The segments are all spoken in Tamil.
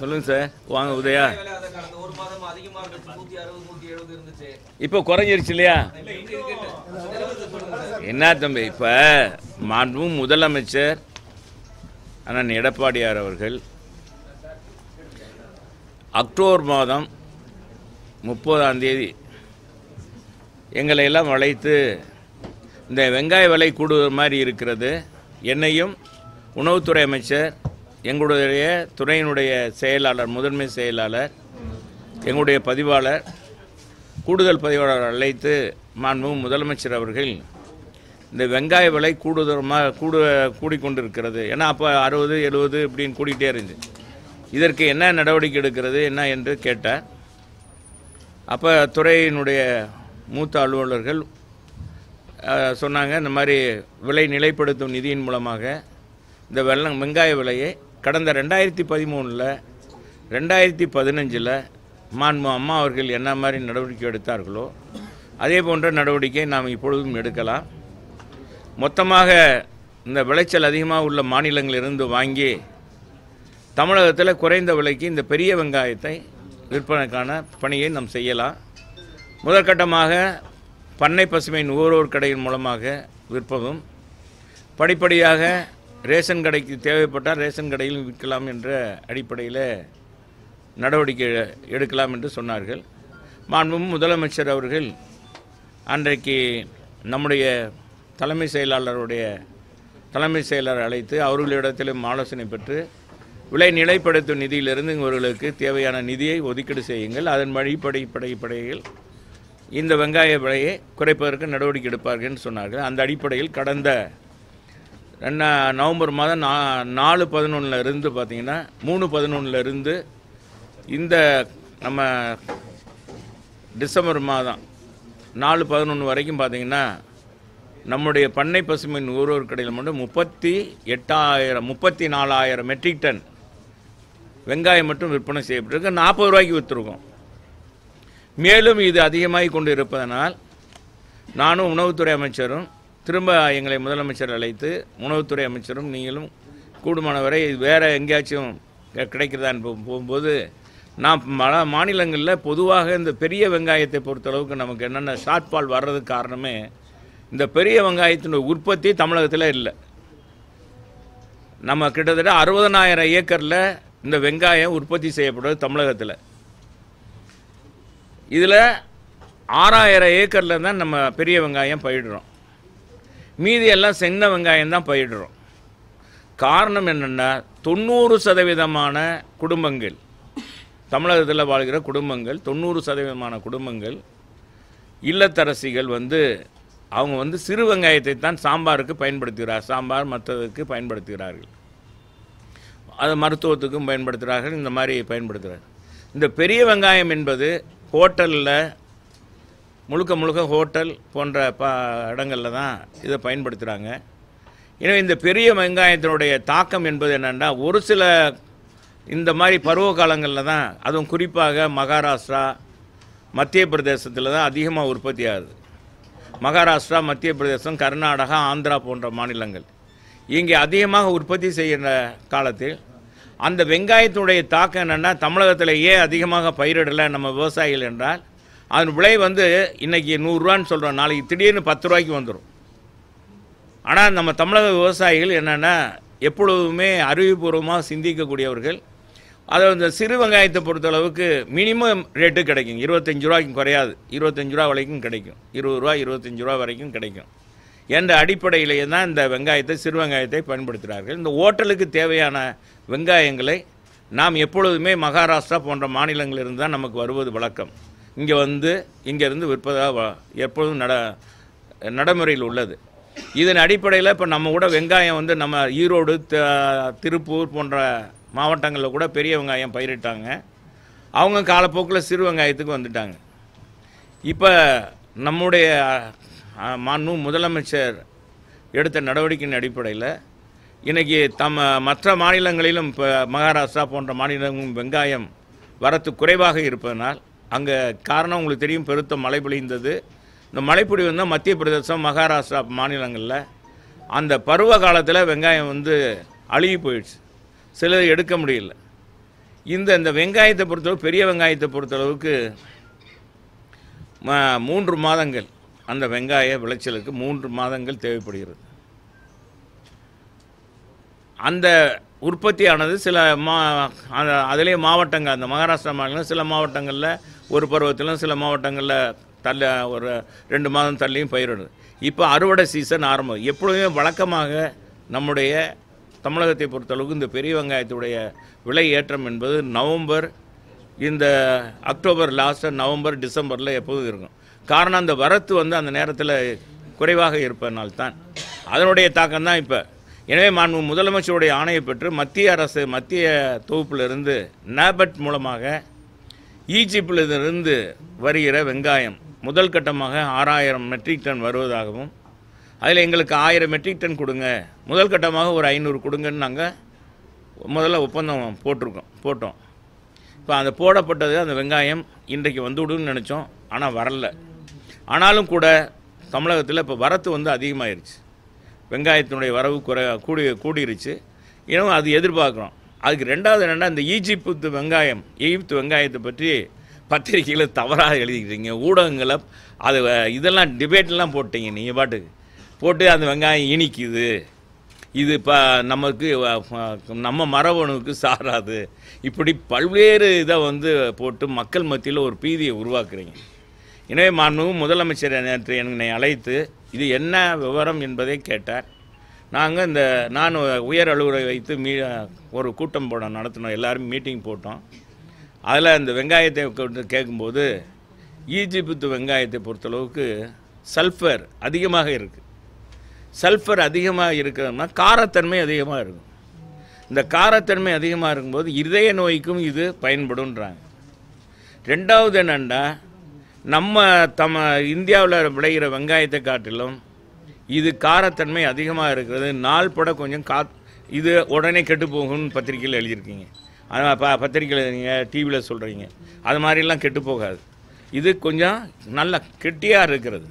சொல்லுங்க சார் வாங்க உதயா இப்போ குறைஞ்சிருச்சு இல்லையா என்ன தம்பி இப்போ மாண்பும் முதலமைச்சர் அண்ணன் எடப்பாடியார் அவர்கள் அக்டோபர் மாதம் முப்பதாம் தேதி எங்களை எல்லாம் வளைத்து இந்த வெங்காய விலை கூடுவது மாதிரி இருக்கிறது என்னையும் உணவுத்துறை அமைச்சர் எங்களுடைய துறையினுடைய செயலாளர் முதன்மை செயலாளர் எங்களுடைய பதிவாளர் கூடுதல் பதிவாளர் அழைத்து மாண்பு முதலமைச்சர் அவர்கள் இந்த வெங்காய விலை கூடுதலமாக கூடு கூடிக்கொண்டிருக்கிறது ஏன்னா அப்போ அறுபது எழுபது இப்படின்னு கூட்டிகிட்டே இருந்துச்சு இதற்கு என்ன நடவடிக்கை எடுக்கிறது என்ன என்று கேட்டார் அப்போ துறையினுடைய மூத்த அலுவலர்கள் சொன்னாங்க இந்த மாதிரி விலை நிலைப்படுத்தும் நிதியின் மூலமாக இந்த வெள்ளம் வெங்காய விலையை கடந்த ரெண்டாயிரத்தி பதிமூணில் ரெண்டாயிரத்தி பதினஞ்சில் மாண்பு அம்மா அவர்கள் என்ன மாதிரி நடவடிக்கை எடுத்தார்களோ அதே போன்ற நடவடிக்கை நாம் இப்பொழுதும் எடுக்கலாம் மொத்தமாக இந்த விளைச்சல் அதிகமாக உள்ள மாநிலங்களிலிருந்து வாங்கி தமிழகத்தில் குறைந்த விலைக்கு இந்த பெரிய வெங்காயத்தை விற்பனைக்கான பணியை நாம் செய்யலாம் முதற்கட்டமாக பண்ணை பசுமையின் ஓரோர் கடையின் மூலமாக விற்பதும் படிப்படியாக ரேஷன் கடைக்கு தேவைப்பட்டால் ரேஷன் கடையிலும் விற்கலாம் என்ற அடிப்படையில் நடவடிக்கை எடுக்கலாம் என்று சொன்னார்கள் மாண்பும் முதலமைச்சர் அவர்கள் அன்றைக்கு நம்முடைய தலைமை செயலாளருடைய தலைமை செயலர் அழைத்து அவர்களிடத்திலும் ஆலோசனை பெற்று விலை நிலைப்படுத்தும் நிதியிலிருந்து இவர்களுக்கு தேவையான நிதியை ஒதுக்கீடு செய்யுங்கள் அதன் வழிப்படை படைப்படையில் இந்த வெங்காய விலையை குறைப்பதற்கு நடவடிக்கை எடுப்பார்கள் சொன்னார்கள் அந்த அடிப்படையில் கடந்த ரெண்டா நவம்பர் மாதம் நா நாலு பதினொன்றில் இருந்து பார்த்தீங்கன்னா மூணு பதினொன்றில் இருந்து இந்த நம்ம டிசம்பர் மாதம் நாலு பதினொன்று வரைக்கும் பார்த்தீங்கன்னா நம்முடைய பண்ணை பசுமையின் ஒரு கடையில் மட்டும் முப்பத்தி எட்டாயிரம் முப்பத்தி நாலாயிரம் மெட்ரிக் டன் வெங்காயம் மட்டும் விற்பனை செய்யப்பட்டிருக்கு நாற்பது ரூபாய்க்கு விற்றுருக்கோம் மேலும் இது அதிகமாகி கொண்டு இருப்பதனால் நானும் உணவுத்துறை அமைச்சரும் திரும்ப எங்களை முதலமைச்சர் அழைத்து உணவுத்துறை அமைச்சரும் நீங்களும் கூடுமானவரை வேறு எங்கேயாச்சும் கிடைக்கிறதான்னு போகும்போது நான் மல மாநிலங்களில் பொதுவாக இந்த பெரிய வெங்காயத்தை பொறுத்தளவுக்கு நமக்கு என்னென்ன ஷார்ட்ஃபால் வர்றதுக்கு காரணமே இந்த பெரிய வெங்காயத்தினுடைய உற்பத்தி தமிழகத்தில் இல்லை நம்ம கிட்டத்தட்ட அறுபதனாயிரம் ஏக்கரில் இந்த வெங்காயம் உற்பத்தி செய்யப்படுறது தமிழகத்தில் இதில் ஆறாயிரம் ஏக்கரில் தான் நம்ம பெரிய வெங்காயம் பயிடுறோம் மீதி எல்லாம் சென்ன வெங்காயம் தான் பயிரிடுறோம் காரணம் என்னென்னா தொண்ணூறு சதவீதமான குடும்பங்கள் தமிழகத்தில் வாழ்கிற குடும்பங்கள் தொண்ணூறு சதவீதமான குடும்பங்கள் இல்லத்தரசிகள் வந்து அவங்க வந்து சிறு வெங்காயத்தை தான் சாம்பாருக்கு பயன்படுத்துகிறார் சாம்பார் மற்றதுக்கு பயன்படுத்துகிறார்கள் அது மருத்துவத்துக்கும் பயன்படுத்துகிறார்கள் இந்த மாதிரி பயன்படுத்துகிறார்கள் இந்த பெரிய வெங்காயம் என்பது ஹோட்டலில் முழுக்க முழுக்க ஹோட்டல் போன்ற ப இடங்களில் தான் இதை பயன்படுத்துகிறாங்க எனவே இந்த பெரிய வெங்காயத்தினுடைய தாக்கம் என்பது என்னென்னா ஒரு சில இந்த மாதிரி பருவ காலங்களில் தான் அதுவும் குறிப்பாக மகாராஷ்டிரா மத்திய பிரதேசத்தில் தான் அதிகமாக உற்பத்தி ஆகுது மகாராஷ்டிரா மத்திய பிரதேசம் கர்நாடகா ஆந்திரா போன்ற மாநிலங்கள் இங்கே அதிகமாக உற்பத்தி செய்கிற காலத்தில் அந்த வெங்காயத்தினுடைய தாக்கம் என்னென்னா தமிழகத்தில் ஏன் அதிகமாக பயிரிடலை நம்ம விவசாயிகள் என்றால் அதன் விலை வந்து இன்றைக்கி நூறுரூவான்னு சொல்கிறோம் நாளைக்கு திடீர்னு பத்து ரூபாய்க்கு வந்துடும் ஆனால் நம்ம தமிழக விவசாயிகள் என்னென்னா எப்பொழுதுமே அறிவுபூர்வமாக சிந்திக்கக்கூடியவர்கள் அதை இந்த சிறு வெங்காயத்தை பொறுத்தளவுக்கு மினிமம் ரேட்டு கிடைக்கும் இருபத்தஞ்சி ரூபாய்க்கும் குறையாது இருபத்தஞ்சி ரூபா வரைக்கும் கிடைக்கும் இருபது ரூபா இருபத்தஞ்சி ரூபா வரைக்கும் கிடைக்கும் என்ற அடிப்படையிலேயே தான் இந்த வெங்காயத்தை சிறு வெங்காயத்தை பயன்படுத்துகிறார்கள் இந்த ஓட்டலுக்கு தேவையான வெங்காயங்களை நாம் எப்பொழுதுமே மகாராஷ்டிரா போன்ற மாநிலங்களிலிருந்து தான் நமக்கு வருவது வழக்கம் இங்கே வந்து இங்கேருந்து விற்பதாக எப்பொழுதும் நட நடைமுறையில் உள்ளது இதன் அடிப்படையில் இப்போ நம்ம கூட வெங்காயம் வந்து நம்ம ஈரோடு திருப்பூர் போன்ற மாவட்டங்களில் கூட பெரிய வெங்காயம் பயிரிட்டாங்க அவங்க காலப்போக்கில் சிறு வெங்காயத்துக்கு வந்துட்டாங்க இப்போ நம்முடைய மனு முதலமைச்சர் எடுத்த நடவடிக்கையின் அடிப்படையில் இன்றைக்கி தம் மற்ற மாநிலங்களிலும் இப்போ மகாராஷ்டிரா போன்ற மாநிலங்களும் வெங்காயம் வரத்து குறைவாக இருப்பதனால் அங்கே காரணம் உங்களுக்கு தெரியும் பெருத்த மழை பொழிந்தது இந்த பொழிவு வந்து மத்திய பிரதேசம் மகாராஷ்டிரா மாநிலங்களில் அந்த பருவ காலத்தில் வெங்காயம் வந்து அழுகி போயிடுச்சு சிலர் எடுக்க முடியல இந்த இந்த வெங்காயத்தை பொறுத்தளவு பெரிய வெங்காயத்தை பொறுத்தளவுக்கு மூன்று மாதங்கள் அந்த வெங்காய விளைச்சலுக்கு மூன்று மாதங்கள் தேவைப்படுகிறது அந்த உற்பத்தியானது சில மா அதிலே மாவட்டங்கள் அந்த மகாராஷ்டிரா மாநிலம் சில மாவட்டங்களில் ஒரு பருவத்திலும் சில மாவட்டங்களில் தள்ள ஒரு ரெண்டு மாதம் தள்ளியும் பயிரிடுது இப்போ அறுவடை சீசன் ஆரம்பம் எப்பொழுதுமே வழக்கமாக நம்முடைய தமிழகத்தை பொறுத்தளவுக்கு இந்த பெரிய வெங்காயத்துடைய விலை ஏற்றம் என்பது நவம்பர் இந்த அக்டோபர் லாஸ்ட்டு நவம்பர் டிசம்பரில் எப்போதும் இருக்கும் காரணம் அந்த வரத்து வந்து அந்த நேரத்தில் குறைவாக இருப்பதனால்தான் அதனுடைய தாக்கம் தான் இப்போ எனவே மாண்பு முதலமைச்சருடைய ஆணையை பெற்று மத்திய அரசு மத்திய தொகுப்பிலிருந்து நேபட் மூலமாக ஈஜிப்டிலிருந்து வருகிற வெங்காயம் முதல் கட்டமாக ஆறாயிரம் மெட்ரிக் டன் வருவதாகவும் அதில் எங்களுக்கு ஆயிரம் மெட்ரிக் டன் கொடுங்க முதல் கட்டமாக ஒரு ஐநூறு கொடுங்கன்னு நாங்கள் முதல்ல ஒப்பந்தம் போட்டிருக்கோம் போட்டோம் இப்போ அந்த போடப்பட்டது அந்த வெங்காயம் இன்றைக்கு வந்துவிடுன்னு நினச்சோம் ஆனால் வரலை ஆனாலும் கூட தமிழகத்தில் இப்போ வரத்து வந்து அதிகமாகிருச்சு வெங்காயத்தினுடைய வரவு குறை கூடி கூடிருச்சு இன்னும் அது எதிர்பார்க்குறோம் அதுக்கு ரெண்டாவது என்னென்னா இந்த ஈஜிப்து வெங்காயம் ஈஜிப்து வெங்காயத்தை பற்றி பத்திரிகையில் தவறாக எழுதிக்கிறீங்க ஊடகங்களை அது இதெல்லாம் டிபேட்லாம் போட்டீங்க நீங்கள் பாட்டுக்கு போட்டு அந்த வெங்காயம் இனிக்குது இது இப்போ நமக்கு நம்ம மரபணுவுக்கு சாராது இப்படி பல்வேறு இதை வந்து போட்டு மக்கள் மத்தியில் ஒரு பீதியை உருவாக்குறீங்க எனவே மாண்பு முதலமைச்சர் நேற்று என்னை அழைத்து இது என்ன விவரம் என்பதை கேட்டார் நாங்கள் இந்த நான் உயர் அலுவலை வைத்து மீ ஒரு கூட்டம் போட நடத்தினோம் எல்லோரும் மீட்டிங் போட்டோம் அதில் இந்த வெங்காயத்தை கேட்கும்போது ஈஜிப்து வெங்காயத்தை பொறுத்தளவுக்கு சல்ஃபர் அதிகமாக இருக்குது சல்ஃபர் அதிகமாக இருக்கிறதுனா காரத்தன்மை அதிகமாக இருக்கும் இந்த காரத்தன்மை அதிகமாக இருக்கும்போது இதய நோய்க்கும் இது பயன்படும்ன்றாங்க ரெண்டாவது என்னென்னா நம்ம தம இந்தியாவில் விளைகிற வெங்காயத்தை காட்டிலும் இது காரத்தன்மை அதிகமாக இருக்கிறது நாள் பட கொஞ்சம் கா இது உடனே கெட்டு போகும்னு பத்திரிக்கையில் எழுதியிருக்கீங்க அதனால் ப பத்திரிக்கையில் நீங்கள் டிவியில் சொல்கிறீங்க அது மாதிரிலாம் கெட்டு போகாது இது கொஞ்சம் நல்லா கெட்டியாக இருக்கிறது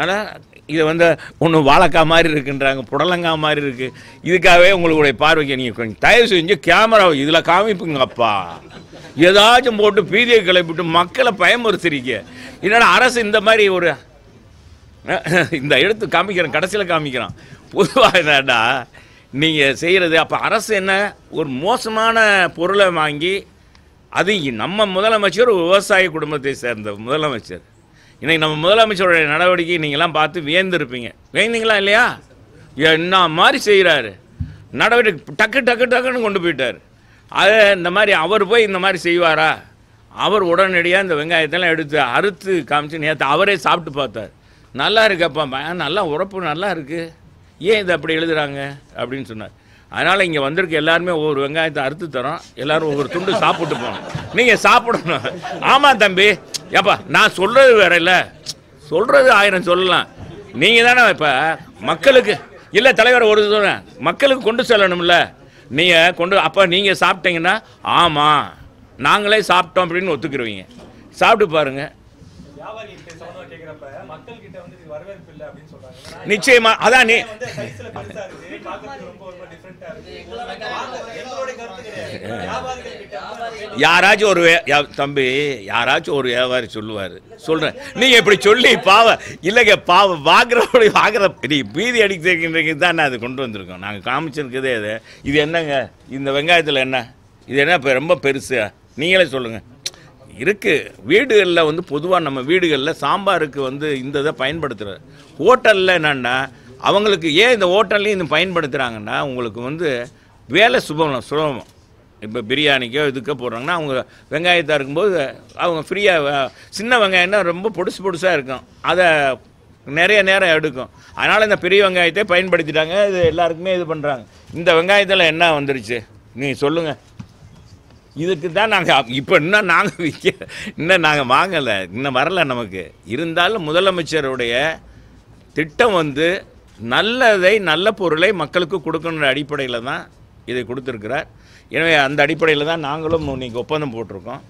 அதனால் இதை வந்து ஒன்று வாழைக்காய் மாதிரி இருக்குன்றாங்க புடலங்காய் மாதிரி இருக்குது இதுக்காகவே உங்களுடைய பார்வைக்கு நீங்கள் கொஞ்சம் தயவு செஞ்சு கேமரா இதில் காமிப்புங்கப்பா ஏதாச்சும் போட்டு பீதியை கிளப்பிட்டு மக்களை பயமுறுத்திருக்க என்னடா அரசு இந்த மாதிரி ஒரு இந்த எடுத்து காமிக்கிறேன் கடைசியில் காமிக்கிறான் பொதுவாக என்னடா நீங்கள் செய்கிறது அப்போ அரசு என்ன ஒரு மோசமான பொருளை வாங்கி அது நம்ம முதலமைச்சர் விவசாய குடும்பத்தை சேர்ந்த முதலமைச்சர் இன்றைக்கி நம்ம முதலமைச்சருடைய நடவடிக்கை நீங்களாம் பார்த்து வியந்துருப்பீங்க வியந்தீங்களா இல்லையா என்ன மாதிரி செய்கிறாரு நடவடிக்கை டக்கு டக்கு டக்குன்னு கொண்டு போயிட்டார் அது இந்த மாதிரி அவர் போய் இந்த மாதிரி செய்வாரா அவர் உடனடியாக இந்த வெங்காயத்தெல்லாம் எடுத்து அறுத்து காமிச்சு நேற்று அவரே சாப்பிட்டு பார்த்தார் நல்லா இருக்கப்பா நல்லா உறப்பு நல்லா இருக்குது ஏன் இதை அப்படி எழுதுகிறாங்க அப்படின்னு சொன்னார் அதனால் இங்கே வந்திருக்க எல்லாருமே ஒவ்வொரு வெங்காயத்தை அறுத்து தரோம் எல்லோரும் ஒவ்வொரு துண்டு சாப்பிட்டு போகணும் நீங்கள் சாப்பிடணும் ஆமாம் தம்பி ஏப்பா நான் சொல்கிறது வேற இல்லை சொல்கிறது ஆயிரம் சொல்லலாம் நீங்கள் தானே இப்போ மக்களுக்கு இல்லை தலைவர் ஒரு மக்களுக்கு கொண்டு செல்லணும்ல நீங்கள் கொண்டு அப்போ நீங்கள் சாப்பிட்டீங்கன்னா ஆமாம் நாங்களே சாப்பிட்டோம் அப்படின்னு ஒத்துக்குருவீங்க சாப்பிட்டு பாருங்கள் நிச்சயமா அதான் நீ யாராச்சும் ஒரு தம்பி யாராச்சும் ஒரு வியாபாரி சொல்லுவார் சொல்கிறேன் நீங்கள் இப்படி சொல்லி பாவ இல்லைங்க பாவ வாங்குறவடி வாங்குற நீ பீதி அடிக்கிறீங்க தான் அது கொண்டு வந்திருக்கோம் நாங்கள் காமிச்சிருக்கதே அது இது என்னங்க இந்த வெங்காயத்தில் என்ன இது என்ன இப்போ ரொம்ப பெருசு நீங்களே சொல்லுங்கள் இருக்குது வீடுகளில் வந்து பொதுவாக நம்ம வீடுகளில் சாம்பாருக்கு வந்து இந்த இதை பயன்படுத்துகிறார் ஹோட்டலில் என்னென்னா அவங்களுக்கு ஏன் இந்த ஹோட்டல்லையும் இது பயன்படுத்துகிறாங்கன்னா உங்களுக்கு வந்து வேலை சுபம் சுலபம் இப்போ பிரியாணிக்கோ இதுக்கோ போடுறாங்கன்னா அவங்க வெங்காயத்தாக இருக்கும்போது அவங்க ஃப்ரீயாக சின்ன வெங்காயம்னா ரொம்ப பொடுசு பொடுசாக இருக்கும் அதை நிறைய நேரம் எடுக்கும் அதனால் இந்த பெரிய வெங்காயத்தை பயன்படுத்திட்டாங்க இது எல்லாருக்குமே இது பண்ணுறாங்க இந்த வெங்காயத்தில் என்ன வந்துருச்சு நீங்கள் சொல்லுங்கள் இதுக்கு தான் நாங்கள் இப்போ இன்னும் நாங்கள் விற்க இன்னும் நாங்கள் வாங்கலை இன்னும் வரலை நமக்கு இருந்தாலும் முதலமைச்சருடைய திட்டம் வந்து நல்லதை நல்ல பொருளை மக்களுக்கு கொடுக்கணுன்ற அடிப்படையில் தான் இதை கொடுத்துருக்கிறார் எனவே அந்த அடிப்படையில் தான் நாங்களும் இன்றைக்கி ஒப்பந்தம் போட்டிருக்கோம்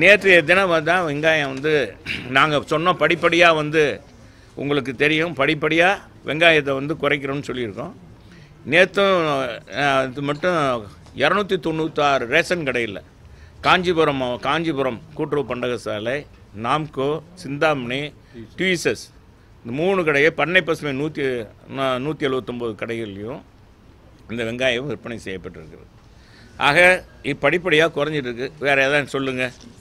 நேற்றைய தினம் தான் வெங்காயம் வந்து நாங்கள் சொன்னோம் படிப்படியாக வந்து உங்களுக்கு தெரியும் படிப்படியாக வெங்காயத்தை வந்து குறைக்கிறோம்னு சொல்லியிருக்கோம் நேற்றும் இது மட்டும் இரநூத்தி தொண்ணூற்றாறு ரேஷன் கடையில் காஞ்சிபுரம் காஞ்சிபுரம் கூட்டுறவு பண்டக சாலை நாம்கோ சிந்தாமணி டியூசஸ் இந்த மூணு கடையை பண்ணை பசுமை நூற்றி நூற்றி எழுபத்தொம்போது கடைகள்லையும் இந்த வெங்காயம் விற்பனை செய்யப்பட்டிருக்கிறது ஆக இப்படிப்படியாக குறைஞ்சிட்டு வேறு எதாவது சொல்லுங்கள்